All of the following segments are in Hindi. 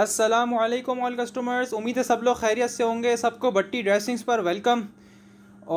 अस्सलाम वालेकुम ऑल कस्टमर्स उम्मीद है सब लोग खैरियत से होंगे सबको भट्टी ड्रेसिंग्स पर वेलकम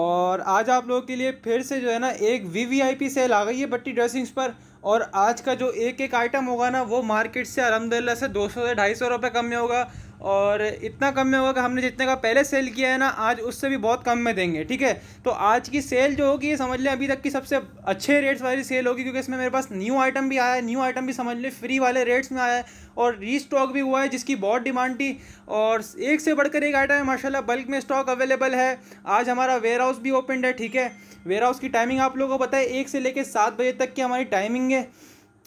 और आज आप लोगों के लिए फिर से जो है ना एक V V I P sale आ गई है भट्टी ड्रेसिंग्स पर और आज का जो एक एक आइटम होगा ना वो मार्केट से अलहमदिल्ला से दो सौ से ढाई सौ रुपये कम में होगा और इतना कम में होगा कि हमने जितने का पहले सेल किया है ना आज उससे भी बहुत कम में देंगे ठीक है तो आज की सेल जो होगी समझ लें अभी तक की सबसे अच्छे रेट्स वाली सेल होगी क्योंकि इसमें मेरे पास न्यू आइटम भी आया है न्यू आइटम भी समझ लें फ्री वाले रेट्स में आया है और री स्टॉक भी हुआ है जिसकी बहुत डिमांड थी और एक से बढ़कर एक आइटम है माशाल्लाह बल्क में स्टॉक अवेलेबल है आज हमारा वेयर हाउस भी ओपन है ठीक है वेयर हाउस की टाइमिंग आप लोगों को पता है एक से लेकर सात बजे तक की हमारी टाइमिंग है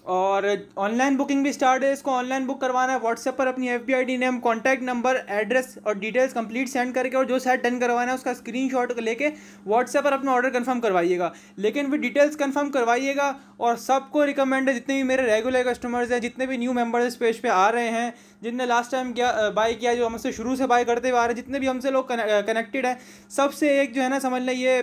और ऑनलाइन बुकिंग भी स्टार्ट है इसको ऑनलाइन बुक करवाना है व्हाट्सएप पर अपनी F B name contact number address और डिटेल्स कंप्लीट सेंड करके और जो सेट डन करवाना है उसका स्क्रीन शॉट लेके व्हाट्सएप पर अपना ऑर्डर कन्फर्म करवाइएगा लेकिन भी डिटेल्स कन्फर्म करवाइएगा और सबको रिकमेंड है जितने भी मेरे रेगुलर कस्टमर्स हैं जितने भी न्यू मेम्बर्स इस पेज पर आ रहे हैं जिनने लास्ट टाइम किया बाय किया जो हमसे शुरू से बाय करते हुए आ रहे हैं जितने भी हमसे लोग कनेक्टेड हैं सबसे एक जो है ना समझ लें ये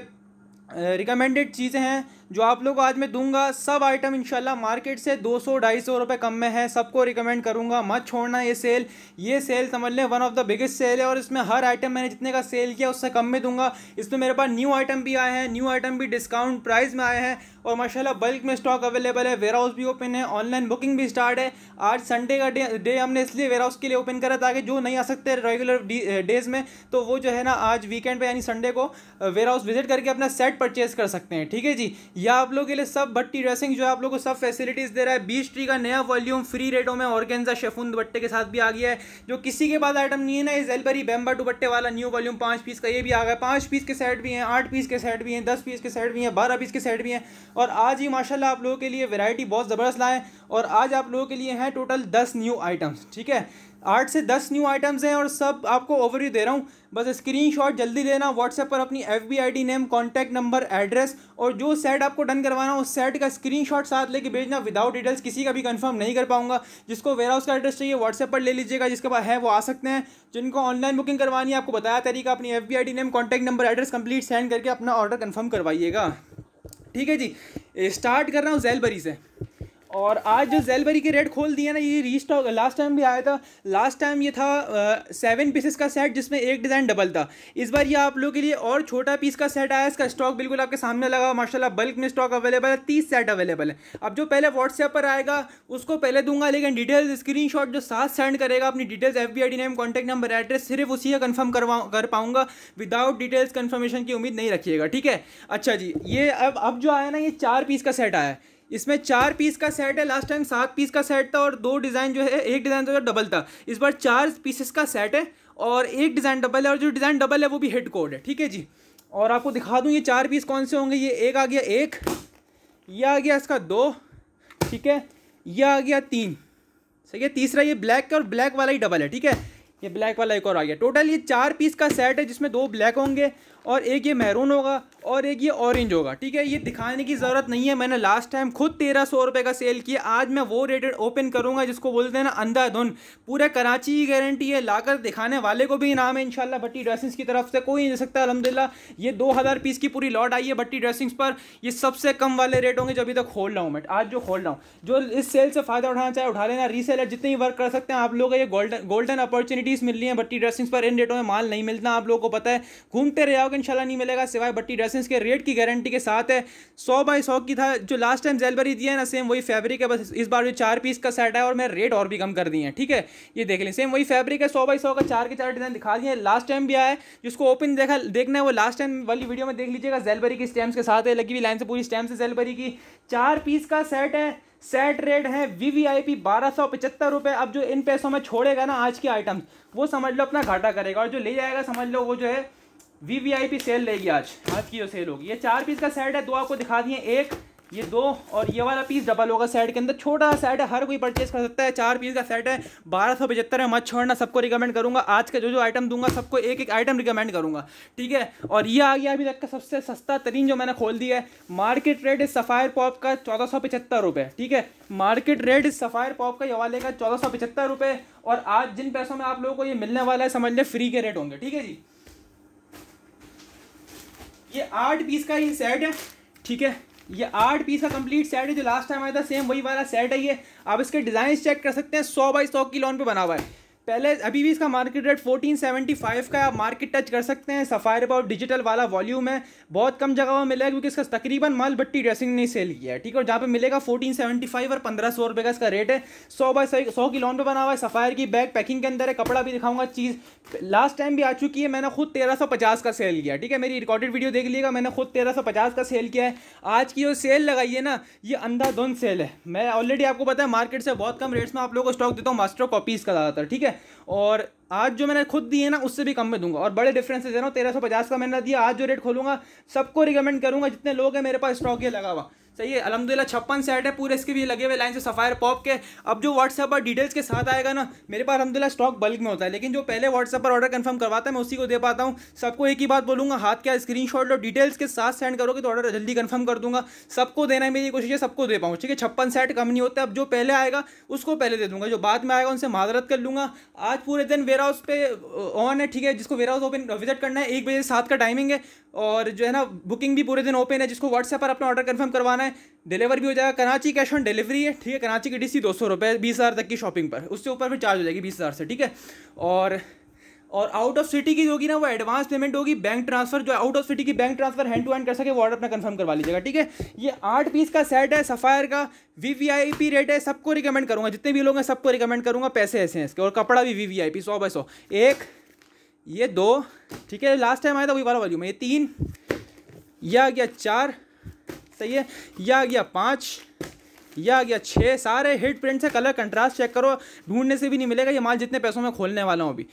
रिकमेंडेड चीज़ें हैं जो आप लोग आज मैं दूंगा सब आइटम इंशाल्लाह मार्केट से दो सौ ढाई सौ रुपये कम में है सबको रिकमेंड करूंगा मत छोड़ना ये सेल ये सेल समझ लें one of the biggest sale है और इसमें हर आइटम मैंने जितने का सेल किया उससे कम में दूंगा इसमें मेरे पास न्यू आइटम भी आए हैं न्यू आइटम भी डिस्काउंट प्राइस में आए हैं और माशाल्लाह बल्क में स्टॉक अवेलेबल है वेयर हाउस भी ओपन है ऑनलाइन बुकिंग भी स्टार्ट है आज संडे का डे डे हमने इसलिए वेयर हाउस के लिए ओपन करा ताकि जो नहीं आ सकते रेगुलर डेज eh, में तो वो जो है ना आज वीकेंड पर यानी संडे को वेयर हाउस विजिट करके अपना सेट परचेज कर सकते हैं ठीक है जी या आप लोगों के लिए सब भट्टी ड्रेसिंग जो आप लोग को सब फैसिलिटीज़ दे रहा है बीस ट्री का नया वॉल्यूम फ्री रेटों में ऑर्गेन्जा शेफुन दुपट्टे के साथ भी आ गया है जो किसी के पास आइटम नहीं है ना इस एल्बरी बेम्बर दुपट्टे वाला न्यू वॉल्यूम पाँच पीस का ये भी आ गया पाँच पीस के सेट भी हैं आठ पीस के सेट भी हैं दस पीस के सेट भी हैं बारह पीस के सेट भी हैं और आज ही माशाला आप लोगों के लिए वेरायटी बहुत ज़बरदस्त लाएँ और आज आप लोगों के लिए हैं टोटल दस न्यू आइटम्स ठीक है आठ से दस न्यू आइटम्स हैं और सब आपको ओवरव्यू दे रहा हूँ बस स्क्रीनशॉट जल्दी लेना व्हाट्सएप पर अपनी F B I D name contact number address और जो सेट आपको डन करवाना हो उस सेट का स्क्रीनशॉट साथ लेके भेजना विदाउट डिटेल्स किसी का भी कंफर्म नहीं कर पाऊंगा जिसको वेयर हाउस का एड्रेस चाहिए व्हाट्सएप पर ले लीजिएगा जिसके पास है वो आ सकते हैं जिनको ऑनलाइन बुकिंग करवानी है आपको बताया तरीका अपनी F B I D name contact number address complete send करके अपना ऑर्डर कन्फर्म करवाइएगा ठीक है जी स्टार्ट कर रहा हूँ जैलबरी से और आज जो जेलबरी के रेट खोल दिए ना ये रीस्टॉक लास्ट टाइम भी आया था लास्ट टाइम ये था सेवन पीसेस का सेट जिसमें एक डिज़ाइन डबल था इस बार ये आप लोगों के लिए और छोटा पीस का सेट आया इसका स्टॉक बिल्कुल आपके सामने लगा माशाल्लाह बल्क में स्टॉक अवेलेबल है तीस सेट अवेलेबल है अब जो पहले व्हाट्सएप पर आएगा उसको पहले दूंगा लेकिन डिटेल्स स्क्रीन जो साथ सेंड करेगा अपनी details F B name contact number address सिर्फ उसी का कन्फर्म करवा कर पाऊंगा विदाउट डिटेल्स कन्फर्मेशन की उम्मीद नहीं रखिएगा ठीक है अच्छा जी ये अब अब जो आया ना ये चार पीस का सेट आया है इसमें चार पीस का सेट है लास्ट टाइम सात पीस का सेट था और दो डिज़ाइन जो है एक डिज़ाइन तो जो डबल था इस बार चार पीसेस का सेट है और एक डिज़ाइन डबल है और जो डिज़ाइन डबल है वो भी हेड कोड है ठीक है जी और आपको दिखा दूँ ये चार पीस कौन से होंगे ये एक आ गया एक यह आ गया इसका दो ठीक है यह आ गया तीन सही है तीसरा ये ब्लैक और ब्लैक वाला ही डबल है ठीक है ये ब्लैक वाला एक और आ गया टोटल ये चार पीस का सेट है जिसमें दो ब्लैक होंगे और एक ये मैरून होगा और एक ये ऑरेंज होगा ठीक है ये दिखाने की ज़रूरत नहीं है मैंने लास्ट टाइम खुद तेरह सौ रुपये का सेल किया आज मैं वो रेटेड ओपन करूँगा जिसको बोलते हैं ना अंधाधुन पूरा कराची की गारंटी है लाकर दिखाने वाले को भी इनाम है इनशाला भट्टी ड्रेसिंग्स की तरफ से कोई नहीं दे सकता अलहमदिल्ला ये दो हज़ार पीस की पूरी लॉट आई है भट्टी ड्रेसिंग्स पर ये सबसे कम वाले रेट होंगे जो अभी तक खोल रहा हूँ मैं आज जो खोल रहा हूँ जो इस सेल से फ़ायदा उठाना चाहे उठा लेना रीसेलर जितने ही वर्क कर सकते हैं आप लोग ये गोल्डन गोल्डन अपॉर्चुनिटीज़ मिल रही हैं भट्टी ड्रेसिंग्स पर इन रेटों में माल नहीं मिलता आप लोगों को पता है घूमते रहे आपको इंशाल्लाह नहीं मिलेगा सिवाय बट्टी ड्रेसेस के रेट की गारंटी के साथ है सौ बाय सौ की था जो लास्ट टाइम जेलबरी दिया है ना सेम वही फैब्रिक है बस इस बार जो चार पीस का सेट है और मैं रेट और भी कम कर दिए हैं ठीक है ये देख लें सेम वही फैब्रिक है सौ बाई सौ का चार के चार डिज़ाइन दिखा दिए लास्ट टाइम भी आया जिसको ओपन देखा देखना है वो लास्ट टाइम वाली वीडियो में देख लीजिएगा जेलबरी की स्टैम्प्स के साथ है लगी हुई लाइन से पूरी स्टैम्प है जेलबरी की चार पीस का सेट है सेट रेट है वी वी आई पी बारह सौ पचहत्तर रुपये अब जो इन पैसों में छोड़ेगा ना आज के आइटम्स वो समझ लो अपना घाटा करेगा और जो ले जाएगा समझ लो वो जो है V V I P sale लेगी आज आज की जो सेल होगी ये चार पीस का सेट है दो आपको दिखा दिए एक ये दो और ये वाला पीस डबल होगा सेट के अंदर छोटा सा सेट है हर कोई परचेज कर सकता है चार पीस का सेट है बारह सौ पचहत्तर है मत छोड़ना सबको रिकमेंड करूंगा आज का जो जो आइटम दूंगा सबको एक एक आइटम रिकमेंड करूंगा ठीक है और ये आ गया अभी तक का सबसे सस्ता तरीन जो मैंने खोल दिया है मार्केट रेट इस सफ़ायर पॉप का चौदह सौ पचहत्तर रुपये ठीक है मार्केट रेट इस सफ़ायर पॉप का ये वाले का चौदह सौ पचहत्तर रुपये और आज जिन पैसों में आप लोगों को ये मिलने वाला है समझ लें फ्री के रेट होंगे ठीक है जी ये आठ पीस का ये सेट है ठीक है ये आठ पीस का कंप्लीट सेट है जो लास्ट टाइम आया था सेम वही वाला सेट है ये आप इसके डिज़ाइन चेक कर सकते हैं सौ बाई सौ की लोन पे बना हुआ है पहले अभी भी इसका मार्केट रेट 1475 का मार्केट टच कर सकते हैं सफ़ायर पर डिजिटल वाला वॉल्यूम है बहुत कम जगह में मिलेगा क्योंकि इसका तकरीबन माल बट्टी ड्रेसिंग ने सेल किया है ठीक है और जहाँ पे मिलेगा 1475 और पंद्रह सौ रुपये का इसका रेट है सौ बाय सौ की लॉन पे बना हुआ है सफ़ायर की बैग पैकिंग के अंदर है कपड़ा भी दिखाऊंगा चीज़ लास्ट टाइम भी आ चुकी है मैंने खुद तेरह का सेल किया ठीक है मेरी रिकॉर्डेड वीडियो देख लीजिएगा मैंने खुद तेरह का सेल किया है आज की जो सेल लगाई है ना ये अंधाधुंध सेल है मैं ऑलरेडी आपको पता है मार्केट से बहुत कम रेट्स में आप लोगों को स्टॉक देता हूँ मास्टर कॉपीज़ का ज़्यादातर ठीक है और आज जो मैंने खुद दिए ना उससे भी कम में दूंगा और बड़े डिफरेंसेस है तेरह सौ पचास का मैंने दिया आज जो रेट खोलूंगा सबको रिकमेंड करूंगा जितने लोग हैं मेरे पास स्टॉक ये लगा हुआ सही है अलहमदिल्ला छप्पन सेट है पूरे इसके भी लगे हुए लाइन से सफ़ायर पॉप के अब जो व्हाट्सएप पर डिटेल्स के साथ आएगा ना मेरे पास अलहमदिल्ला स्टॉक बल्क में होता है लेकिन जो पहले व्हाट्सएप पर ऑर्डर कन्फर्म करवाता है मैं उसी को दे पाता हूँ सबको एक ही बात बोलूँगा हाथ क्या स्क्रीन शॉट लो डिटेल्स के साथ सेंड करोगे तो ऑर्डर जल्दी कन्फर्म कर दूंगा सबको देना है मेरी कोशिश है सबको दे पाऊँ ठीक है छप्पन सेट कम नहीं होता अब जो पहले आएगा उसको पहले दे दूँगा जो बाद में आएगा उनसे माजरत कर लूँगा आज पूरे दिन वेयर हाउस पे ऑन है ठीक है जिसको वेयर हाउस ओपन विजिट करना है एक बजे सात का टाइमिंग है और जो है ना बुकिंग भी पूरे दिन ओपन है जिसको व्हाट्सएप पर अपना ऑर्डर कन्फर्म करवाना है है डिलीवर भी हो जाएगा कराची कैश ऑन डिलीवरी है ठीक है कराची की डीसी दो सौ रुपये बीस हज़ार तक की शॉपिंग पर उससे ऊपर फिर चार्ज हो जाएगी बीस हज़ार से ठीक है और और आउट ऑफ सिटी की जो होगी ना वो एडवांस पेमेंट होगी बैंक ट्रांसफर जो आउट ऑफ सिटी की bank transfer hand to hand कर सके वो ऑर्डर अपना कंफर्म करवा लीजिएगा ठीक है ये आठ पीस का सेट है सफायर का V V I P rate है सबको रिकमेंड करूँगा जितने भी लोग हैं सबको रिकमेंड करूँगा पैसे ऐसे हैं इसके और कपड़ा भी वी वी आई पी सौ बाय सौ एक ये दो ठीक है लास्ट टाइम आया था वही वाला वॉल्यूम ये तीन यह आ गया चार सही है यह आ गया पाँच यह आ गया छः सारे हिट प्रिंट से कलर कंट्रास्ट चेक करो ढूंढने से भी नहीं मिलेगा ये माल जितने पैसों में खोलने वाला हूँ अभी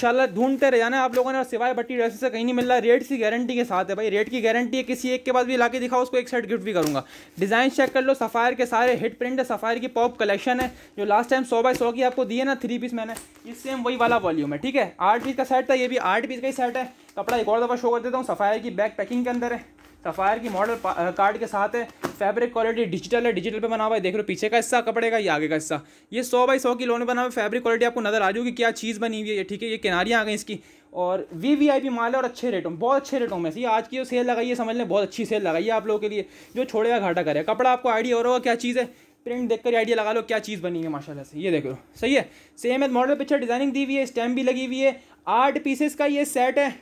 शाला ढूंढते रह जाना आप लोगों ने और सिवाय बट्टी ड्रेस से कहीं नहीं मिल रहा रेट की गारंटी के साथ है भाई रेट की गारंटी है किसी एक के पास भी ला के दिखाओ उसको एक सेट गिफ्ट भी करूँगा डिज़ाइन चेक कर लो सफ़ायर के सारे हिट प्रिंट है सफ़ायर की पॉप कलेक्शन है जो लास्ट टाइम सौ बाई सौ की आपको दिए ना थ्री पीस मैंने ये सेम वही वाला वॉल्यूम है ठीक है आठ पीस का सेट था ये भी आठ पीस का ही सेट है कपड़ा एक और दफ़ा शो कर देता हूँ सफ़ायर की बैक पैकिंग के अंदर है सफ़ायर की मॉडल कार्ड uh, के साथ है फैब्रिक क्वालिटी डिजिटल है डिजिटल पे बना हुआ है देख लो पीछे का हिस्सा कपड़े का ये आगे का हिस्सा ये सौ बाई सौ की लोन बना हुआ है फैब्रिक क्वालिटी आपको नजर आ जाएगी क्या चीज़ बनी हुई है ठीक है ये किनारियाँ आ गई इसकी और वी वी आई पी माल है और अच्छे रेटों में बहुत अच्छे रेटों में से आज की जो सेल लगाई है समझ लें बहुत अच्छी सेल लगाई है आप लोगों के लिए जो छोड़े हुआ घाटा करे कपड़ा आपको आइडिया हो रहा होगा क्या चीज़ है प्रिंट देखकर आइडिया लगा लो क्या चीज़ बनी है माशाल्लाह से ये देख लो सही है सेम है मॉडल पिक्चर डिजाइनिंग दी हुई है स्टैम्प भी लगी हुई है आठ पीसेस का ये सेट है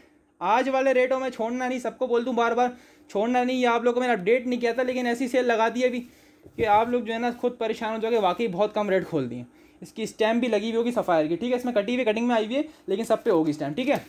आज वाले रेटों में छोड़ना नहीं सबको बोल दूँ बार बार छोड़ना नहीं है आप लोगों को मैंने अपडेट नहीं किया था लेकिन ऐसी सेल लगा दी अभी कि आप लोग जो है ना खुद परेशान हो जाओगे वाकई बहुत कम रेट खोल दिए इसकी स्टैम्प भी लगी हुई होगी सफ़ायर की ठीक है इसमें कटी हुई कटिंग में आई हुई है लेकिन सब पे होगी स्टैम्प ठीक है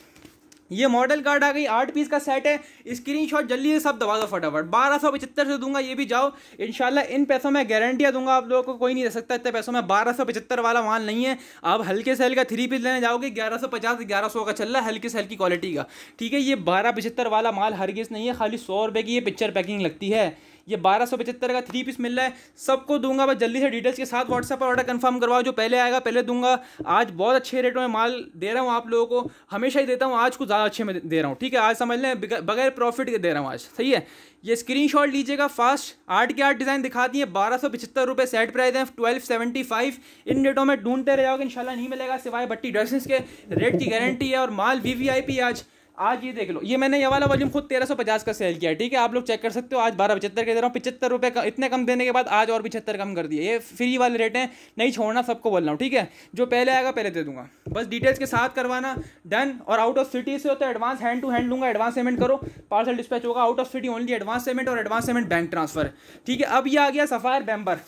ये मॉडल कार्ड आ गई आठ पीस का सेट है स्क्रीनशॉट जल्दी से सब दबा दो फटाफट बारह सौ पचहत्तर से दूंगा ये भी जाओ इनशाला इन पैसों में गारंटियाँ दूंगा आप लोगों को कोई नहीं दे सकता इतने पैसों में बारह सौ पचहत्तर वाला माल नहीं है आप हल्के से हल्का थ्री पीस लेने जाओगे ग्यारह सौ पचास ग्यारह सौ का चल रहा है हल्के से हल्की क्वालिटी का ठीक है ये बारह पचहत्तर वाला माल हर नहीं है खाली सौ रुपये की ये पिक्चर पैकिंग लगती है ये बारह सौ पचहत्तर का थ्री पीस मिल रहा है सबको दूंगा बस जल्दी से डिटेल्स के साथ व्हाट्सएप पर ऑर्डर कन्फर्म करवाओ जो पहले आएगा पहले दूंगा आज बहुत अच्छे रेटों में माल दे रहा हूँ आप लोगों को हमेशा ही देता हूँ आज कुछ ज़्यादा अच्छे में दे रहा हूँ ठीक है आज समझ लें बगैर प्रॉफिट के दे रहा हूँ आज सही है ये स्क्रीन लीजिएगा फास्ट आठ के आठ डिज़ाइन दिखाती है बारह सौ पचहत्तर रुपये सेट प्राइस है ट्वेल्व सेवेंटी फाइव इन रेटों में ढूंढते रह जाओगे शाला नहीं मिलेगा सिवाय बट्टी ड्रेसेस के रेट की गारंटी है और माल वी वी आई पी आज आज ये देख लो ये मैंने ये वाला वॉल्यूम खुद तेरह सौ पचास का सेल किया ठीक है आप लोग चेक कर सकते हो आज बारह पचहत्तर के दे रहा हूँ पचहत्तर रुपये का इतने कम देने के बाद आज और पिछहत्तर कम कर दिए ये फ्री वाले रेट हैं नहीं छोड़ना सबको बोल रहा हूँ ठीक है जो पहले आएगा पहले दे दूंगा बस डिटेल्स के साथ करवाना डन और आउट ऑफ सिटी से हो तो एडवांस हैंड टू हैंड लूँगा एडवांस पेमेंट करो पार्सल डिस्पैच होगा out of city only advance payment और एडवांस पेमेंट बैंक ट्रांसफर ठीक है अब ये आ गया सफायर बैम्बर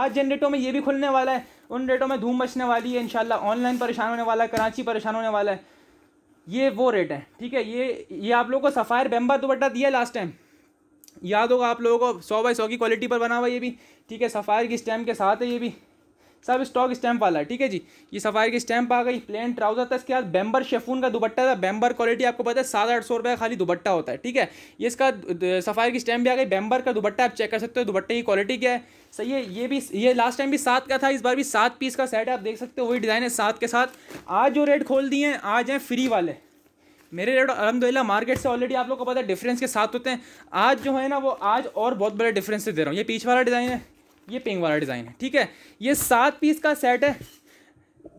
आज जिन रेटों में ये भी खुलने वाला है उन रेटों में धूम मचने वाली है इंशाल्लाह ऑनलाइन परेशान होने वाला है कराची परेशान होने वाला है ये वो रेट है ठीक है ये ये आप लोगों को सफ़ायर बेम्बा दुपट्टा दिया लास्ट टाइम याद होगा आप लोगों को सौ बाई सौ की क्वालिटी पर बना हुआ ये भी ठीक है सफ़ायर की स्टैम्प के साथ है ये भी सब स्टॉक स्टैम्प वाला है ठीक है जी ये सफायर की स्टैम्प आ गई प्लेन ट्राउजर था इसके बाद बैम्बर शेफून का दुपट्टा था बैम्बर क्वालिटी आपको पता है सात आठ सौ रुपये खाली दुपट्टा होता है ठीक है ये इसका सफायर की स्टैम्प भी आ गई बैम्बर का दुपट्टा आप चेक कर सकते हो दुपट्टे की क्वालिटी क्या है सही है ये भी ये लास्ट टाइम भी सात का था इस बार भी सात पीस का सेट है आप देख सकते हो वही डिज़ाइन है सात के साथ आज जो रेट खोल दिए हैं आज हैं फ्री वाले मेरे रेट अलहमदिल्ला मार्केट से ऑलरेडी आप लोग को पता है डिफरेंस के साथ होते हैं आज जो है ना वो आज और बहुत बड़े डिफरेंस से दे रहा हूँ ये पीछे वाला डिज़ाइन है ये पिंग वाला डिज़ाइन है ठीक है ये सात पीस का सेट है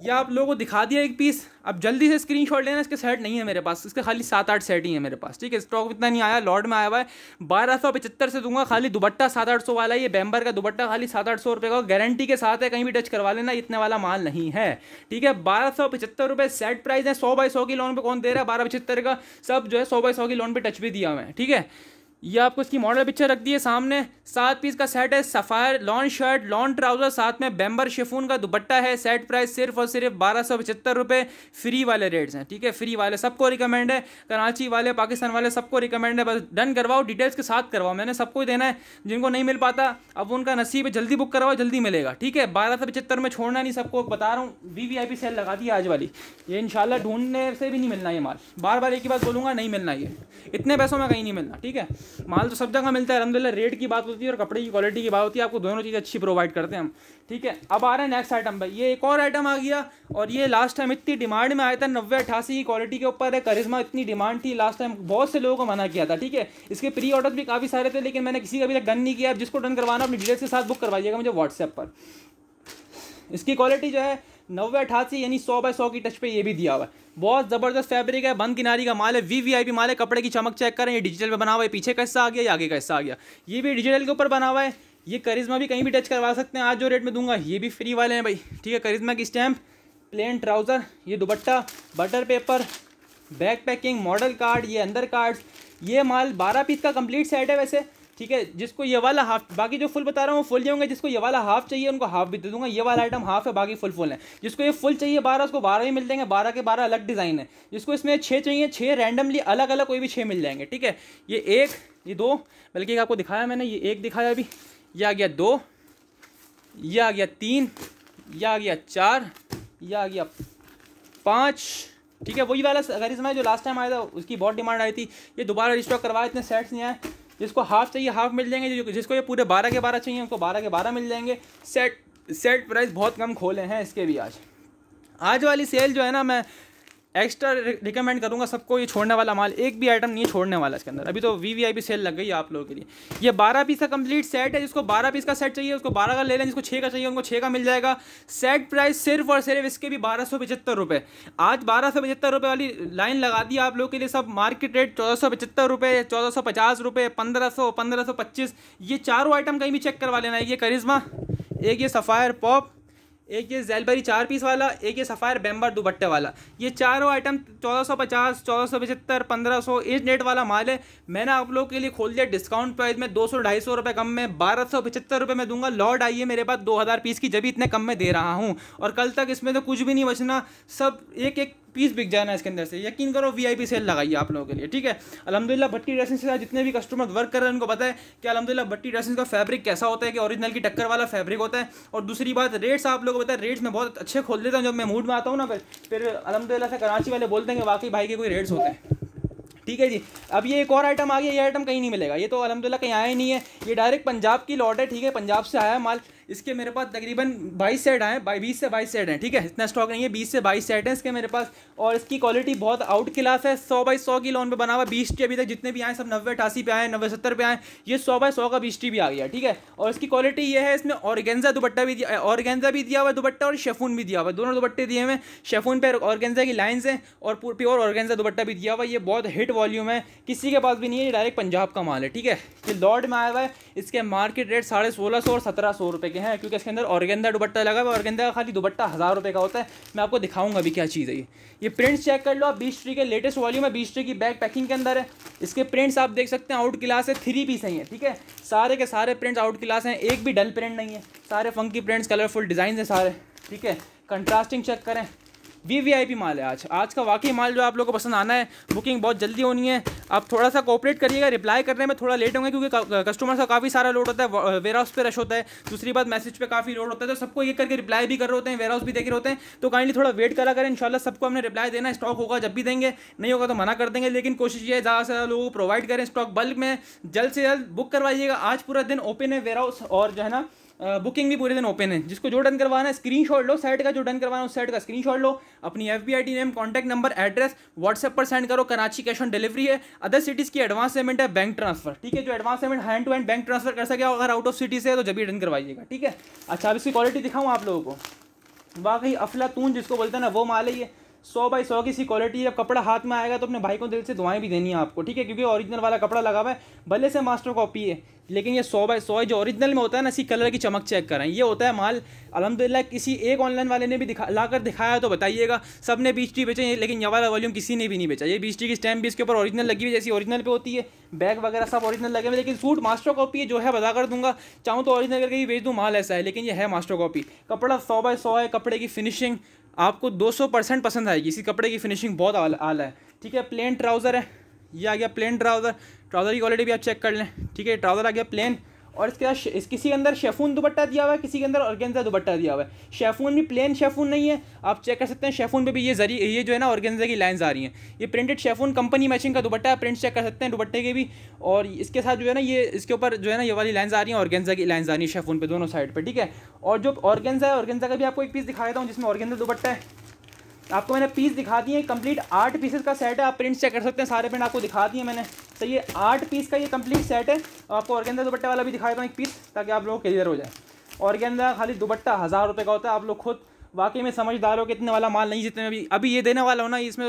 ये आप लोगों को दिखा दिया एक पीस अब जल्दी से स्क्रीनशॉट लेना इसके सेट नहीं है मेरे पास इसके खाली सात आठ सेट ही है मेरे पास ठीक है स्टॉक इतना नहीं आया लॉर्ड में आया हुआ है बारह सौ पचहत्तर से दूंगा खाली दुबट्टा सात आठ सौ वाला ये बैम्बर का दुबट्टा खाली सात आठ सौ रुपये का गारंटी के साथ है कहीं भी टच करवा लेना इतने वाला माल नहीं है ठीक है बारह सौ पचहत्तर रुपये सेट प्राइस है सौ बाई सौ की लोन पर कौन दे रहा है बारह पचहत्तर का सब जो है सौ बाई सौ की लोन पर टच भी दिया हुआ है ठीक है ये आपको इसकी मॉडल पिक्चर रख दी है सामने सात पीस का सेट है Sapphire long shirt long trouser साथ में बेम्बर शिफून का दुपट्टा है सेट प्राइस सिर्फ और सिर्फ बारह सौ पचहत्तर रुपये फ्री वाले रेट्स हैं ठीक है फ्री वाले सबको रिकमेंड है कराची वाले पाकिस्तान वाले सबको रिकमेंड है बस डन करवाओ डिटेल्स के साथ करवाओ मैंने सबको ही देना है जिनको नहीं मिल पाता अब उनका नसीब है जल्दी बुक करवाओ जल्दी मिलेगा ठीक है बारह सौ पचहत्तर में छोड़ना नहीं सबको बता रहा हूँ V V I P sale लगा दी आज वाली ये इन ढूंढने से भी नहीं मिलना ये माल बार बार एक ही बात बोलूँगा नहीं मिलना ये इतने पैसों में कहीं नहीं मिलना ठीक है माल तो सब जगह मिलता है अलहमदिल्ला रेट की बात होती है और कपड़े की क्वालिटी की बात होती है आपको दोनों चीज़ें अच्छी प्रोवाइड करते हैं हम ठीक है अब आ रहे हैं नेक्स्ट आइटम भाई ये एक और आइटम आ गया और ये लास्ट टाइम इतनी डिमांड में आया था नब्बे अठासी की क्वालिटी के ऊपर है करिश्मा इतनी डिमांड थी लास्ट टाइम बहुत से लोगों को मना किया था ठीक है इसके प्री ऑर्डर भी काफ़ी सारे थे लेकिन मैंने किसी का अभी तक डन नहीं किया जिसको डन करवाना अपनी डिटेल्स के साथ बुक करवाइएगा मुझे व्हाट्सएप पर इसकी क्वालिटी जो है नब्बे अठासी यानी सौ बाय सौ की टच पे ये भी दिया हुआ है बहुत ज़बरदस्त फैब्रिक है बंद किनारी का माल है वी वी आई पी माल है कपड़े की चमक चेक करें ये डिजिटल पे बना हुआ है पीछे का हिस्सा आ गया या आगे का हिस्सा आ गया ये भी डिजिटल के ऊपर बना हुआ है ये करिश्मा भी कहीं भी टच करवा सकते हैं आज जो रेट में दूंगा ये भी फ्री वाले हैं भाई ठीक है करिश्मा की स्टैम्प प्लेन ट्राउज़र ये dupatta butter paper back packing model card ये अंदर कार्ड ये माल बारह पीस का कंप्लीट सेट है वैसे ठीक है जिसको ये वाला हाफ बाकी जो फुल बता रहा हूँ फुल ये होंगे जिसको ये वाला हाफ चाहिए उनको हाफ भी दे दूंगा ये वाला आइटम हाफ है बाकी फुल फुल है जिसको ये फुल चाहिए बारह उसको बारह ही मिल जाएंगे बारह के बारह अलग डिज़ाइन है जिसको इसमें छः चाहिए छः रैंडमली अलग अलग कोई भी छः मिल जाएंगे ठीक है ये एक ये दो बल्कि आपको दिखाया मैंने ये एक दिखाया अभी यह आ गया दो यह आ गया तीन यह आ गया चार यह आ गया पाँच ठीक है वही वाला अगर इसमें जो लास्ट टाइम आया था उसकी बहुत डिमांड आई थी ये दोबारा रिस्टॉक करवाया इतने सेट्स नहीं आए जिसको हाफ चाहिए हाफ मिल जाएंगे जिसको ये पूरे बारह के बारह चाहिए उनको बारह के बारह मिल जाएंगे सेट सेट प्राइस बहुत कम खोले हैं इसके भी आज आज वाली सेल जो है ना मैं एक्स्ट्रा रिकमेंड करूँगा सबको ये छोड़ने वाला माल एक भी आइटम नहीं छोड़ने वाला इसके अंदर अभी तो वी वी आई सेल लग गई आप लोगों के लिए ये बारह पीस का कंप्लीट सेट है जिसको बारह पीस का सेट चाहिए उसको बारह का ले लें जिसको छः का चाहिए उनको छः का मिल जाएगा सेट प्राइस सिर्फ और सिर्फ इसके भी बारह सौ पचहत्तर रुपये आज बारह सौ पचहत्तर रुपये वाली लाइन लगा दी आप लोग के लिए सब मार्केट रेट चौदह सौ पचहत्तर रुपये चौदह सौ पचास रुपये पंद्रह सौ पंद्रह सौ पच्चीस ये चारों आइटम कहीं भी चेक करवा लेना है ये करिश्मा एक ये सफ़ायर पॉप एक ये जेलबरी चार पीस वाला एक ये सफ़ायर बेम्बर दुबट्टे वाला ये चारों आइटम 1450, 1475, 1500 इस डेट वाला माल है मैंने आप लोगों के लिए खोल दिया डिस्काउंट प्राइस में दो सौ ढाई सौ रुपये कम में बारह सौ पचहत्तर रुपये में दूंगा लॉट आइए मेरे पास दो हज़ार पीस की जब इतने कम में दे रहा हूँ और कल तक इसमें तो कुछ भी नहीं बचना सब एक एक पीस बिक जाए ना इसके अंदर से यकीन करो वीआईपी सेल लगाइए आप लोगों के लिए ठीक है अलहमदिल्ला भट्टी ड्रेसिंग से जितने भी कस्टमर वर्क कर रहे हैं उनको पता है कि अलहमदिल्ला भट्टी ड्रेसिंग का फैब्रिक कैसा होता है कि ओरिजिनल की टक्कर वाला फैब्रिक होता है और दूसरी बात रेट्स आप लोगों को पता है रेट्स में बहुत अच्छे खोल देता हूँ जब मैं मूड में आता हूँ ना फिर फिर अलहमदिल्ला से कराची वाले बोलते हैं कि वाकई भाई के कोई रेट्स होते हैं ठीक है जी अब ये एक और आइटम आ गया ये आइटम कहीं नहीं मिलेगा ये तो अलहमदिल्ला कहीं आया ही नहीं है ये डायरेक्ट पंजाब की लॉट है ठीक है पंजाब से आया माल इसके मेरे पास तकरीबन बाईस सेट आए बाई बीस से बाईस सेट हैं ठीक है इतना स्टॉक नहीं है बीस से बाईस सेट हैं इसके मेरे पास और इसकी क्वालिटी बहुत आउट क्लास है सौ बाई सौ की लोन पे बना हुआ बीस टी अभी तक जितने भी आए सब नब्बे अठासी पे आए नब्बे सत्तर पे आए ये सौ बाई सौ का बीस टी भी आ गया ठीक है और इसकी क्वालिटी ये है इसमें ऑर्गेंजा दुपट्टा भी दिया ऑर्गेंजा भी दिया हुआ दुपट्टा और शेफून भी दिया हुआ दोनों दुपट्टे दिए हुए शेफून पर ऑर्गेंजा की लाइन्स हैं और प्योर ऑर्गेंजा दुपट्टा भी दिया हुआ ये बहुत हिट वॉल्यूम है किसी के पास भी नहीं है डायरेक्ट पंजाब का माल है ठीक है ये लॉर्ड में आया हुआ है इसके मार्केट रेट साढ़े सोलह सौ और सत्रह सौ रुपये के है क्योंकि इसके अंदर ऑर्गेंदा दुपट्टा लगा हुआ ऑर्गेंदा का खाली दुपट्टा हज़ार रुपये का होता है मैं आपको दिखाऊंगा अभी क्या चीज़ है ये ये प्रिंट्स चेक कर लो आप बीस ट्री के लेटेस्ट वॉल्यूम है बीस ट्री की बैग पैकिंग के अंदर है इसके प्रिंट्स आप देख सकते हैं आउट क्लास है थ्री पीस हैं ठीक है सारे के सारे प्रिंट्स आउट क्लास हैं एक भी डल प्रिंट नहीं है सारे फंकी प्रिंट्स कलरफुल डिज़ाइन हैं सारे ठीक है कंट्रास्टिंग चेक करें वीवीआईपी माल है आज आज का वाकई माल जो आप लोगों को पसंद आना है बुकिंग बहुत जल्दी होनी है आप थोड़ा सा कोऑपरेट करिएगा रिप्लाई करने में थोड़ा लेट होंगे क्योंकि कस्टमर का काफ़ी सारा लोड होता है वेयर हाउस पर रश होता है दूसरी बात मैसेज पे काफ़ी लोड होता है तो सबको ये करके रिप्लाई भी कर रहे होते हैं वेयर हाउस भी देख रहे होते हैं तो काइंडली थोड़ा वेट करा करें इंशाल्लाह सबको हमने रिप्लाई देना स्टॉक होगा जब भी देंगे नहीं होगा तो मना कर देंगे लेकिन कोशिश ये ज़्यादा से ज़्यादा लोगों को प्रोवाइड करें स्टॉक बल्क में जल्द से जल्द बुक करवाइएगा आज पूरा दिन ओपन है वेयर हाउस और जो है ना बुकिंग भी पूरे दिन ओपन है जिसको जो डन करवाना है स्क्रीन लो साइट का जो डन करवाना है उस साइट का स्क्रीन लो अपनी F B I T name contact number address WhatsApp पर सेंड करो कराची कैश ऑन डिलीवरी है अदर सिटीज़ की एडवांस पेमेंट है बैंक ट्रांसफर ठीक है जो advance payment hand to hand bank transfer कर सके अगर आउट ऑफ सिटी से है तो जब भी डन करवाइएगा ठीक है अच्छा अब इसकी क्वालिटी दिखाऊँ आप लोगों को वाकई तून जिसको बोलते हैं ना वो माल है ये सौ बाई सौ की सी क्वालिटी जब कपड़ा हाथ में आएगा तो अपने भाई को दिल से दुआएं भी देनी है आपको ठीक है क्योंकि ओरिजिनल वाला कपड़ा लगा हुआ है भले से मास्टर कॉपी है लेकिन ये सौ बाई सौ जो ओरिजिनल में होता है ना इसी कलर की चमक चेक करें ये होता है माल अलहमदिल्ला किसी एक ऑनलाइन वाले ने भी दिखा ला कर दिखाया तो बताइएगा सब ने बीस टी बेचे लेकिन ये वाला वॉल्यूम किसी ने भी नहीं बेचा ये बीस टी की स्टैम्प भी इसके ऊपर ओरिजिनल लगी हुई जैसी ओरिजिनल पे होती है बैग वगैरह सब ओरिजिनल लगे हुए लेकिन सूट मास्टर कॉपी है जो है बता कर दूंगा चाहूँ तो ओरिजिनल करके ही बेच दूँ माल ऐसा है लेकिन ये है मास्टर कॉपी कपड़ा सौ बाय सौ है कपड़े की फिनिशिंग आपको 200 परसेंट पसंद आएगी इसी कपड़े की फिनिशिंग बहुत आला, है ठीक है प्लेन ट्राउज़र है ये आ गया प्लेन ट्राउज़र ट्राउज़र की क्वालिटी भी आप चेक कर लें ठीक है ट्राउज़र आ गया प्लेन और इसके बाद किसी के अंदर शेफून दुपट्टा दिया हुआ है किसी के अंदर ऑर्गेंजा दुपट्टा दिया हुआ है शेफून भी प्लेन शेफून नहीं है आप चेक कर सकते हैं शेफून पे भी ये जरिए ये जो है ना ऑर्गेंजा की लाइन आ रही हैं ये प्रिंटेड शेफून कंपनी मैचिंग का दुपट्टा है प्रिंट चेक कर सकते हैं दुपट्टे के भी और इसके साथ जो है ना ये इसके ऊपर जो है ना ये वाली लाइन्स आ रही है ऑर्गेंजा की लाइन्स आ रही है शेफून पर दोनों साइड पर ठीक है और जो ऑर्गेंजा है ऑर्गेंजा का भी आपको एक पीस दिखा देता हूँ जिसमें ऑर्गेंजा दुपट्टा है आपको मैंने पीस दिखा दिए कंप्लीट आठ पीसेस का सेट है आप प्रिंट चेक कर सकते हैं सारे प्रिंट आपको दिखा दिए मैंने तो ये आठ पीस का ये कंप्लीट सेट है और आपको ऑर्गेंदा दुपट्टा वाला भी दिखाता हूँ एक पीस ताकि आप लोग क्लियर हो जाए औरगेंदा खाली दुपट्टा हज़ार रुपये का होता है आप लोग खुद वाकई में समझदार हो कि इतने वाला माल नहीं जितने अभी अभी ये देने वाला हो ना इसमें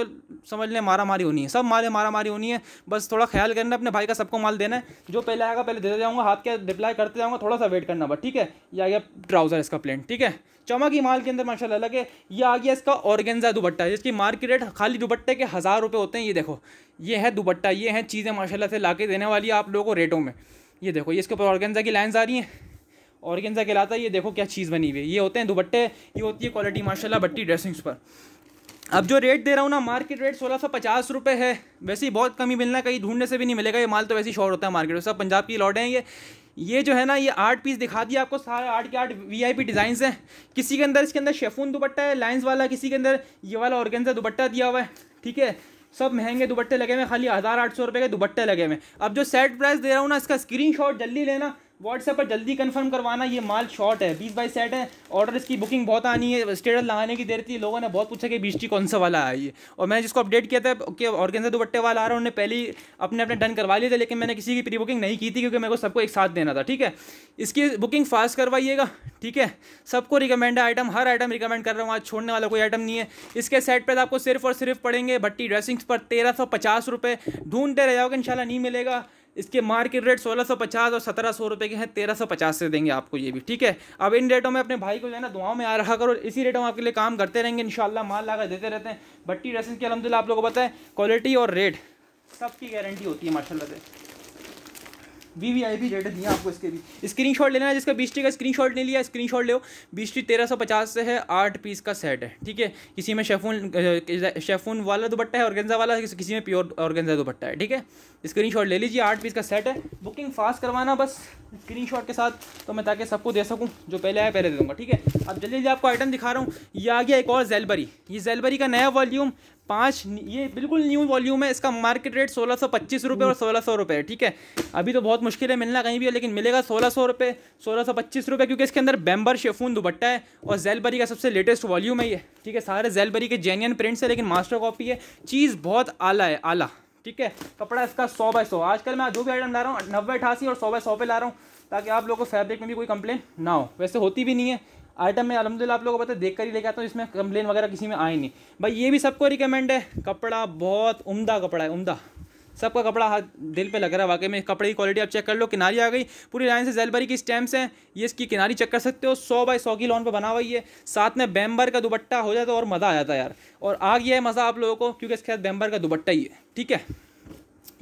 समझ लें मारा मारी होनी है सब माले मारा मारी होनी है बस थोड़ा ख्याल करना अपने भाई का सबको माल देना है जो पहले आएगा पहले देते जाऊँगा हाथ के रिप्लाई करते जाऊँगा थोड़ा सा वेट करना बस ठीक है ये आ गया ट्राउज़र इसका प्लेन ठीक है चमक की माल के अंदर अलग लगे ये आ गया इसका ऑर्गेंजा दुपट्टा जिसकी मार्केट रेट खाली दुपट्टे के हज़ार रुपये होते हैं ये देखो ये है दुपट्टा ये है चीज़ें माशाला से ला देने वाली आप लोगों को रेटों में ये देखो ये इसके ऊपर ऑर्गेंजा की लाइन्स आ रही हैं ऑर्गेंजा कहलाता है ये देखो क्या चीज़ बनी हुई है ये होते हैं दुपट्टे ये होती है क्वालिटी माशाल्लाह बट्टी ड्रेसिंग्स पर अब जो रेट दे रहा हूँ ना मार्केट रेट सोलह सौ पचास रुपये है वैसे ही बहुत कमी मिलना कहीं ढूंढने से भी नहीं मिलेगा ये माल तो वैसे ही शॉर्ट होता है मार्केट में सब पंजाब की लौटे हैं ये ये जो है ना ये आठ पीस दिखा दिया आपको सारे आठ के आठ वीआईपी डिज़ाइंस हैं किसी के अंदर इसके अंदर शेफून दुपट्टा है लाइन्स वाला किसी के अंदर ये वाला ऑर्गेंजा दुपट्टा दिया हुआ है ठीक है सब महंगे दुपट्टे लगे हुए खाली हज़ार आठ सौ रुपये के दुपट्टे लगे हुए अब जो सेट प्राइस दे रहा हूँ ना इसका स्क्रीन शॉट जल्दी लेना व्हाट्सएप पर जल्दी कंफर्म करवाना ये माल शॉर्ट है बीस बाई सेट है ऑर्डर इसकी बुकिंग बहुत आनी है स्टेटस लगाने की देर थी लोगों ने बहुत पूछा कि टी कौन सा वाला है ये और मैंने जिसको अपडेट किया था कि ऑर्गेन्जा दुपट्टे वाला आ रहा है उन्होंने पहले अपने अपने डन करवा लिए थे लेकिन मैंने किसी की प्री बुकिंग नहीं की थी क्योंकि मेरे को सबको एक साथ देना था ठीक है इसकी बुकिंग फास्ट करवाइएगा ठीक है सबको रिकमेंड है आइटम हर आइटम रिकमेंड कर रहा हूँ आज छोड़ने वाला कोई आइटम नहीं है इसके सेट पर तो आपको सिर्फ और सिर्फ पड़ेंगे भट्टी ड्रेसिंग्स पर तेरह सौ पचास रुपये ढूंढते रह जाओगे इन नहीं मिलेगा इसके मार्केट रेट 1650 और 1700 रुपए के हैं 1350 से देंगे आपको ये भी ठीक है अब इन रेटों में अपने भाई को जो है ना दुआओं में आ रहा करो इसी रेटों में आपके लिए काम करते रहेंगे शाला माल लाकर देते रहते हैं भट्टी रेसन की अलहमदिल्ला आप लोगों को पता है क्वालिटी और रेट सबकी गारंटी होती है माशाला से V V I P rate दिया आपको इसके भी स्क्रीन शॉट लेना है जिसका बीस टी का स्क्रीन शॉट ले लिया स्क्रीन शॉट लो बीस टी तेरह सौ पचास से है आठ पीस का सेट है ठीक है किसी में शेफून शेफून वाला दुपट्टा है ऑर्गेंजा वाला किसी में प्योर ऑर्गेंजा दुपट्टा है ठीक है स्क्रीन शॉट ले लीजिए आठ पीस का सेट है बुकिंग फास्ट करवाना बस स्क्रीन शॉट के साथ तो मैं ताकि सबको दे सकूँ जो पहले आया पहले दे दूँगा ठीक है अब जल्दी जल्दी आपको आइटम दिखा रहा हूँ ये आ गया एक और जेलबरी ये जेलबरी का नया वॉल्यूम पाँच ये बिल्कुल न्यू वॉल्यूम है इसका मार्केट रेट सोलह सौ पच्चीस रुपये और सोलह सौ रुपये ठीक है अभी तो बहुत मुश्किल है मिलना कहीं भी है लेकिन मिलेगा सोलह सौ रुपये सोलह सौ पच्चीस रुपये क्योंकि इसके अंदर बैम्बर शेफून दुपट्टा है और जेलबरी का सबसे लेटेस्ट वॉल्यूम है ये ठीक है सारे जेलबरी के जेन्यन प्रिंट्स है लेकिन मास्टर कॉपी है चीज़ बहुत आला है आला ठीक है कपड़ा इसका सौ बाय सौ आजकल मैं जो भी आइटम ला रहा हूँ नब्बे अठासी और सौ बाय सौ पे ला रहा हूँ ताकि आप लोगों को फैब्रिक में भी कोई कंप्लेन ना हो वैसे होती भी नहीं है आइटम में अलहमदिल्ला आप लोगों को पता देख कर ही लेके आता हूँ इसमें कंप्लेन वगैरह किसी में आई नहीं भाई ये भी सबको रिकमेंड है कपड़ा बहुत उम्दा कपड़ा है उम्दा सबका कपड़ा हाथ दिल पे लग रहा है वाकई में कपड़े की क्वालिटी आप चेक कर लो किनारी आ गई पूरी लाइन से जेलबरी की स्टैम्प्स हैं ये इसकी किनारी चेक कर सकते हो सौ बाई सौ की लॉन पे बना हुआ है साथ में बैम्बर का दुपट्टा हो जाता और मज़ा आ जाता यार और आ गया है मज़ा आप लोगों को क्योंकि इसके साथ बैम्बर का दुपट्टा ही है ठीक है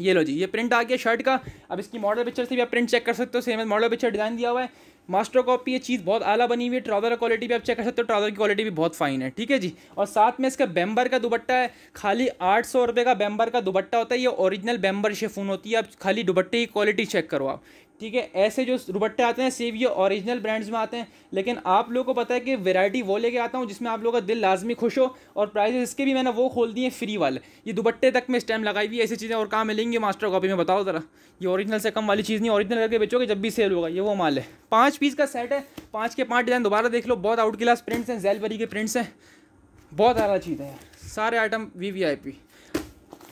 ये लो जी ये प्रिंट आ गया शर्ट का अब इसकी मॉडल पिक्चर से भी आप प्रिंट चेक कर सकते हो सेम मॉडल पिक्चर डिज़ाइन दिया हुआ है मास्टर कॉपी ये चीज़ बहुत आला बनी हुई है ट्राउज़र क्वालिटी भी आप चेक कर सकते हो ट्राउज़र की क्वालिटी भी बहुत फाइन है ठीक है जी और साथ में इसका बैम्बर का दुबट्टा है खाली आठ सौ रुपये का बैम्बर का दुबट्टा होता है ये ओरिजिनल बैम्बर शेफून होती है आप खाली दुबट्टे की क्वालिटी चेक करो आप ठीक है ऐसे जो दुपट्टे आते हैं सेव ये ओरिजिनल ब्रांड्स में आते हैं लेकिन आप लोगों को पता है कि वैरायटी वो लेके आता हूँ जिसमें आप लोगों का दिल लाजमी खुश हो और प्राइजेस इसके भी मैंने वो खोल दिए फ्री वाले ये दुपट्टे तक में इस टाइम लगाई हुई ऐसी चीज़ें और कहाँ मिलेंगे मास्टर कॉपी में बताओ ज़रा ये ओरिजिनल से कम वाली चीज़ नहीं ऑरिजिनल करके बेचोगे जब भी सेल होगा ये वो माल है पाँच पीस का सेट है पाँच के पाँच डिज़ाइन दोबारा देख लो बहुत आउट क्लास प्रिंट्स हैं जैलबरी के प्रिंट्स हैं बहुत आला चीज़ें हैं सारे item V V I P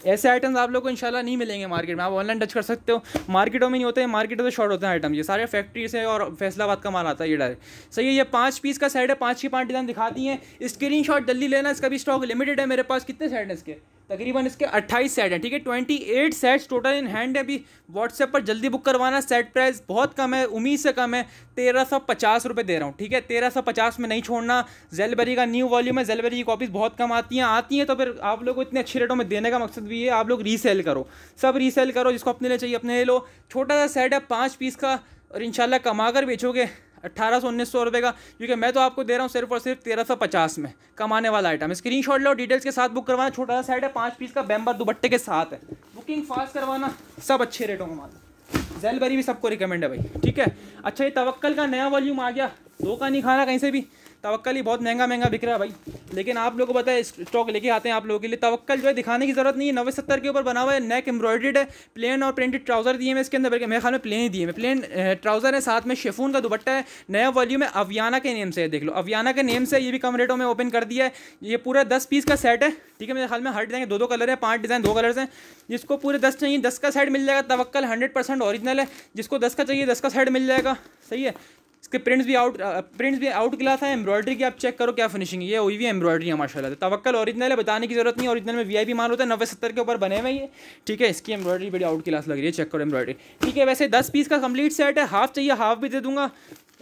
ऐसे आइटम्स आप लोग को इंशाल्लाह नहीं मिलेंगे मार्केट में आप ऑनलाइन टच कर सकते हो मार्केटों में नहीं होते हैं मार्केटों से शॉर्ट होते हैं आइटम ये सारे फैक्ट्री से और फैसलाबाद का माल आता है ये डायरेक्ट सही है ये पाँच पीस का सेट है पाँच की पाँच डिज़ाइन दिखाती हैं स्क्रीन शॉट जल्दी लेना इसका भी स्टॉक लिमिटेड है मेरे पास कितने सेट है इसके तकरीबन इसके 28 सेट हैं ठीक है eight sets total in hand है अभी व्हाट्सएप पर जल्दी बुक करवाना सेट प्राइस बहुत कम है उम्मीद से कम है तेरह सौ पचास रुपये दे रहा हूँ ठीक है तेरह सौ पचास में नहीं छोड़ना जेलबरी का न्यू वॉल्यूम है जेलबरी की कॉपीज़ बहुत कम आती हैं आती हैं तो फिर आप लोग को इतने अच्छे रेटों में देने का मकसद भी है आप लोग रीसेल करो सब रीसेल करो जिसको अपने लिए चाहिए अपने ले लो छोटा सा सेट है पाँच पीस का और इंशाल्लाह कमा कर बेचोगे अट्ठारह सौ उन्नीस सौ रुपये का क्योंकि मैं तो आपको दे रहा हूँ सिर्फ और सिर्फ तेरह सौ पचास में कमाने वाला आइटम स्क्रीन शॉट लो डिटेल्स के साथ बुक करवाना छोटा सा साइड है पाँच पीस का बैम्बर दुपट्टे के साथ है बुकिंग फास्ट करवाना सब अच्छे रेटों का माल जेलबरी भी सबको रिकमेंड है भाई ठीक है अच्छा ये तवक्ल का नया वॉल्यूम आ गया दो का नहीं खाना कहीं से भी तवक्ल ही बहुत महंगा महंगा बिक रहा है भाई लेकिन आप लोगों को पता है स्टॉक लेके आते हैं आप लोगों के लिए तवक्ल जो है दिखाने की जरूरत नहीं है नवे सत्तर के ऊपर बना हुआ है नेक एम्ब्रॉयडेड है प्लेन और प्रिंटेड ट्राउजर दिए मैं इसके अंदर मेरे ख्याल में प्लेन ही दिए मैं प्लेन ट्राउजर है साथ में शेफून का दुपट्टा है नया वॉल्यूम है अवियाना के नेम से है देख लो अवियाना के नेम से ये भी कम रेटों में ओपन कर दिया है ये पूरा दस पीस का सेट है ठीक है मेरे ख्याल में हर डिज़ाइन दो दो कलर है पाँच डिज़ाइन दो कलर हैं जिसको पूरे दस चाहिए दस का सेट मिल जाएगा तवक्ल हंड्रेड परसेंट है जिसको दस का चाहिए दस का सेट मिल जाएगा सही है इसके प्रिंट्स भी आउट प्रिंट्स uh, भी आउट क्लास है एम्ब्रॉयडरी की आप चेक करो क्या फिनिशिंग है ये हुई भी एम्ब्रॉयडरी है माशाला तवक्ल ओरिजिनल है बताने की जरूरत नहीं ओरिजिनल में वीआईपी माल होता है नब्बे सत्तर के ऊपर बने हुए ये ठीक है इसकी एम्ब्रॉयडरी बड़ी आउट क्लास लग रही है चेक करो एम्ब्रॉयडरी ठीक है वैसे दस पीस का कंप्लीट सेट है हाफ चाहिए हाफ भी दे दूंगा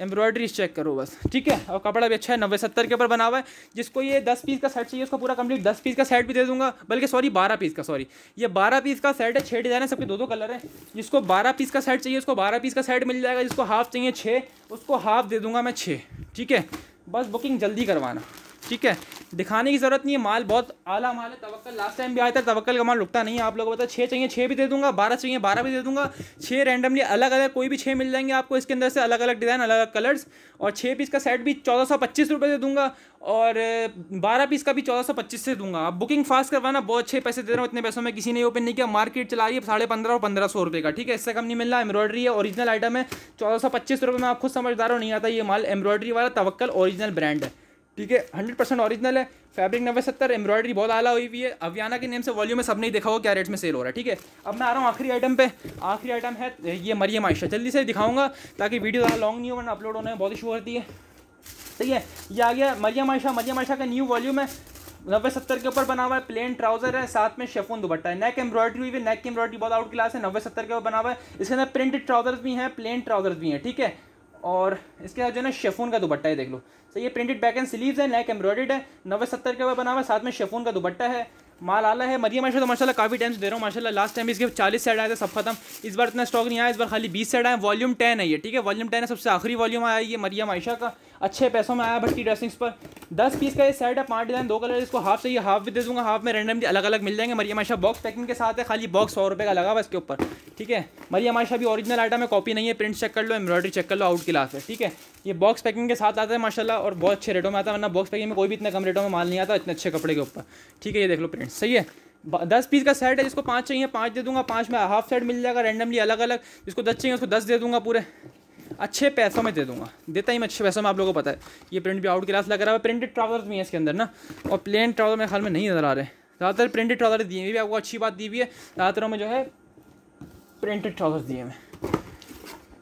एम्ब्रॉयडरी चेक करो बस ठीक है और कपड़ा भी अच्छा है नब्बे सत्तर के ऊपर बना हुआ है जिसको ये दस पीस का सेट चाहिए उसको पूरा कंप्लीट दस पीस का सेट भी दे दूंगा बल्कि सॉरी बारह पीस का सॉरी ये बारह पीस का सेट है छः डिज़ाइन है सबके दो दो कलर है जिसको बारह पीस का सेट चाहिए उसको बारह पीस का सेट मिल जाएगा जिसको हाफ चाहिए छः उसको इसको हाफ दे दूंगा मैं छः ठीक है बस बुकिंग जल्दी करवाना ठीक है दिखाने की ज़रूरत नहीं है माल बहुत आला माल है तवक्ल लास्ट टाइम भी आया था तवक्ल का माल रुकता नहीं है आप लोगों को पता छः चाहिए छः भी दे दूंगा बारह चाहिए बारह भी दे दूंगा छः रैंडमली अलग अलग कोई भी छः मिल जाएंगे आपको इसके अंदर से अलग अलग डिज़ाइन अलग अलग कलर्स और छः पीस का सेट भी चौदह सौ पच्चीस रुपये दे दूंगा और बारह पीस का भी चौदह सौ पच्चीस से दूंगा आप बुकिंग फास्ट करवाना बहुत अच्छे पैसे दे रहा हूँ इतने पैसों में किसी ने ओपन नहीं किया मार्केट चला रही है साढ़े पंद्रह और पंद्रह सौ रुपये का ठीक है इससे कम नहीं मिल रहा एम्ब्रॉयडरी है ओरिजिनल आइटम है चौदह सौ पच्चीस रुपये में आप खुद समझदार हो नहीं आता ये माल एम्ब्रॉयडरी वाला तवक्ल ओरिजिनल ब्रांड है ठीक है हंड्रेड परसेंट ऑरिजिनल है फैब्रिक नब्बे सत्तर एम्ब्रॉयडरी बहुत आला हुई हुई है अवियाना के नेम से वॉल्यूम में सब नहीं देखा हो क्या रेट में सेल हो रहा है ठीक है अब मैं आ रहा हूँ आखिरी आइटम पे आखिरी आइटम है ये मरियम आयशा जल्दी से दिखाऊंगा ताकि वीडियो ज़्यादा लॉन्ग नहीं हो वरना अपलोड होने में बहुत इशू होती है ठीक है ये आ गया मरियम आयशा मरियम आयशा का न्यू वॉल्यूम है नब्बे सत्तर के ऊपर बना हुआ है प्लेन ट्राउजर है साथ में शेफोन दुपट्टा है नेक एम्ब्रॉयडरी हुई है नेक की एम्ब्रॉयडरी बहुत आउट क्लास है नब्बे सत्तर के ऊपर बना हुआ है इसके अंदर प्रिंटेड ट्राउजर्स भी हैं प्लेन ट्राउजर्स भी हैं ठीक है और इसके बाद जो है ना शेफून का दुपट्टा है देख लो सर ये प्रिंटेड बैक एंड स्लीव्स है नेक एम्ब्रॉयडेड है नवे सत्तर का बना हुआ है साथ में शेफून का दुपट्टा है माल आला है मरिया माशा तो माशा काफ़ी टाइम से दे रहा हूँ माशाला लास्ट टाइम इसके चालीस सेट आए थे सब खत्म इस बार इतना स्टॉक नहीं आया इस बार खाली बीस सेट आए वॉल्यूम टेन है ये ठीक है वॉल्यूम टेन है सबसे आखिरी वॉल्यूम आया ये मरिया माइशा का अच्छे पैसों में आया भट्टी ड्रेसिंग्स पर दस पीस का ये सेट है पाँच डिज़ाइन दो कलर इसको हाफ चाहिए हाफ भी दे दूंगा हाफ में रेंडमली अलग अलग मिल जाएंगे मरिया माशा बॉक्स पैकिंग के साथ है खाली बॉक्स सौ रुपये का लगा हुआ इसके ऊपर ठीक है मरिया माशा भी ओरिजिनल आइटम है कॉपी नहीं है प्रिंट चेक कर लो एम्ब्रॉडरी चेक कर लो आउट क्लास है ठीक है ये बॉक्स पैकिंग के साथ आता है माशाला और बहुत अच्छे रेटों में आता है वरना बॉक्स पैकिंग में कोई भी इतने कम रेटों में माल नहीं आता इतने अच्छे कपड़े के ऊपर ठीक है ये देख लो प्रिंट सही है दस पीस का सेट है जिसको पाँच चाहिए पाँच दे दूंगा पाँच में हाफ सेट मिल जाएगा रैंडमली अलग अलग जिसको दस चाहिए उसको दस दे दूंगा पूरे अच्छे पैसों में दे दूंगा देता ही मैं अच्छे पैसों में आप लोगों को पता है ये प्रिंट भी आउट क्लास लग रहा है प्रिंटेड ट्राउजर्स भी हैं इसके अंदर ना और प्लेन ट्राउजर मेरे ख्याल में नहीं नज़र आ रहे ज़्यादातर प्रिंटेड ट्राउजर दिए हुए भी आपको अच्छी बात दी हुई है ज़्यादातर में जो है प्रिंटेड ट्राउजर्स दिए हुए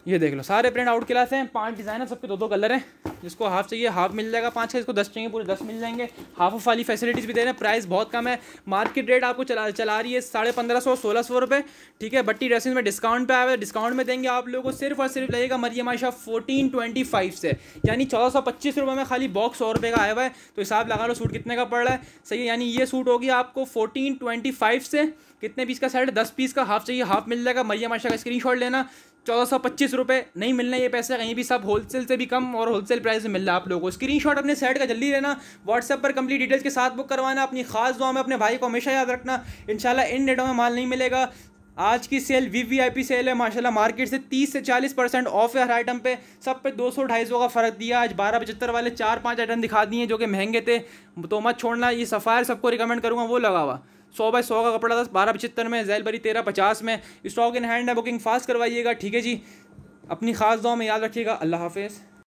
ये देख लो सारे प्रिंट आउट क्लास हैं पांच डिज़ाइन है सबके दो दो कलर हैं जिसको हाफ चाहिए हाफ मिल जाएगा पांच का इसको दस चाहिए पूरे दस मिल जाएंगे हाफ ऑफ वाली फैसिलिटीज़ भी दे रहे हैं प्राइस बहुत कम है मार्केट रेट आपको चला चला रही है साढ़े पंद्रह सौ सोलह सौ रुपये ठीक है बट्टी ड्रेसिंग में डिस्काउंट पर आया है डिस्काउंट में देंगे आप लोगों को सिर्फ और सिर्फ लगेगा Maryam Ayesha fourteen twenty five से यानी चौदह सौ पच्चीस रुपये में खाली बॉक्स सौ रुपये का आया हुआ है तो हिसाब लगा लो सूट कितने का पड़ रहा है सही है यानी ये सूट होगी आपको फोर्टीन ट्वेंटी फाइव से कितने पीस का सेट है दस पीस का हाफ चाहिए हाफ मिल जाएगा मरियम आशा का शॉट लेना चौदह सौ पच्चीस रुपये नहीं मिलने ये पैसे कहीं भी सब होलसेल से भी कम और होलसेल प्राइस में मिल रहा है आप लोगों को स्क्रीन शॉट अपने सेट का जल्दी लेना व्हाट्सअप पर कंप्लीट डिटेल्स के साथ बुक करवाना अपनी खास दुआ में अपने भाई को हमेशा याद रखना इनशाला इन डेटों में माल नहीं मिलेगा आज की sale V V I P sale है माशाल्लाह मार्केट से 30 से 40 परसेंट ऑफ है हर आइटम पे सब पे 200 सौ का फ़र्क दिया आज बारह पचहत्तर वाले चार पांच आइटम दिखा दिए जो कि महंगे थे तो मत छोड़ना ये सफ़ायर सबको रिकमेंड करूँगा वो लगा हुआ सौ बाई सौ का कपड़ा दस बारह पचहत्तर में जैल बरी तेरह पचास में स्टॉक इन हैंड है बुकिंग फास्ट करवाइएगा ठीक है जी अपनी ख़ास दुआ में याद रखिएगा अल्लाह हाफिज़